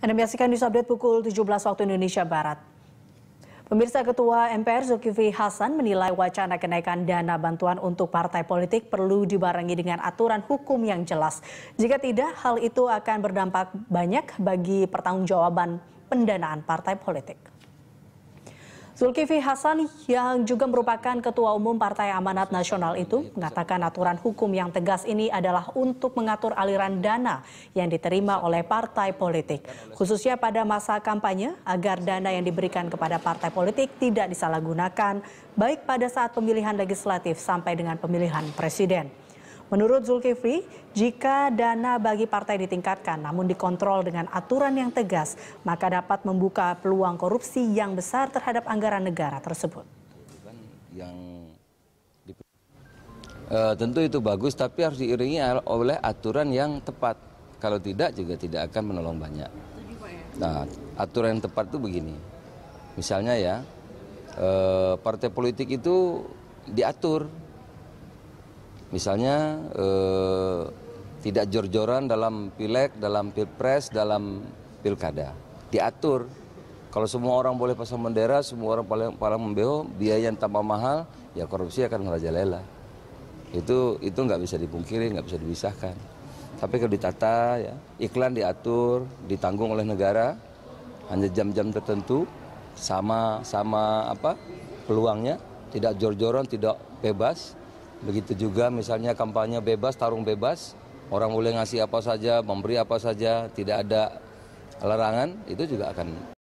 Anda menyaksikan news update pukul 17 waktu Indonesia Barat. Pemirsa Ketua MPR Zulkifli Hasan menilai wacana kenaikan dana bantuan untuk partai politik perlu dibarengi dengan aturan hukum yang jelas. Jika tidak, hal itu akan berdampak banyak bagi pertanggungjawaban pendanaan partai politik. Zulkifli Hasan yang juga merupakan Ketua Umum Partai Amanat Nasional itu mengatakan aturan hukum yang tegas ini adalah untuk mengatur aliran dana yang diterima oleh partai politik, khususnya pada masa kampanye agar dana yang diberikan kepada partai politik tidak disalahgunakan baik pada saat pemilihan legislatif sampai dengan pemilihan presiden. Menurut Zulkifli, jika dana bagi partai ditingkatkan namun dikontrol dengan aturan yang tegas, maka dapat membuka peluang korupsi yang besar terhadap anggaran negara tersebut. Kan yang e, tentu itu bagus, tapi harus diiringi oleh aturan yang tepat. Kalau tidak juga tidak akan menolong banyak. Nah, aturan yang tepat itu begini. Misalnya ya, e, partai politik itu diatur Misalnya eh, tidak jor-joran dalam pileg, dalam pilpres, dalam pilkada. Diatur. Kalau semua orang boleh pasang bendera, semua orang paling paling membeo, biaya yang tambah mahal, ya korupsi akan merajalela. Itu itu nggak bisa dipungkiri, nggak bisa dipisahkan. Tapi kalau ditata, ya, iklan diatur, ditanggung oleh negara, hanya jam-jam tertentu, sama sama apa peluangnya, tidak jor-joran, tidak bebas, Begitu juga misalnya kampanye bebas, tarung bebas, orang boleh ngasih apa saja, memberi apa saja, tidak ada larangan, itu juga akan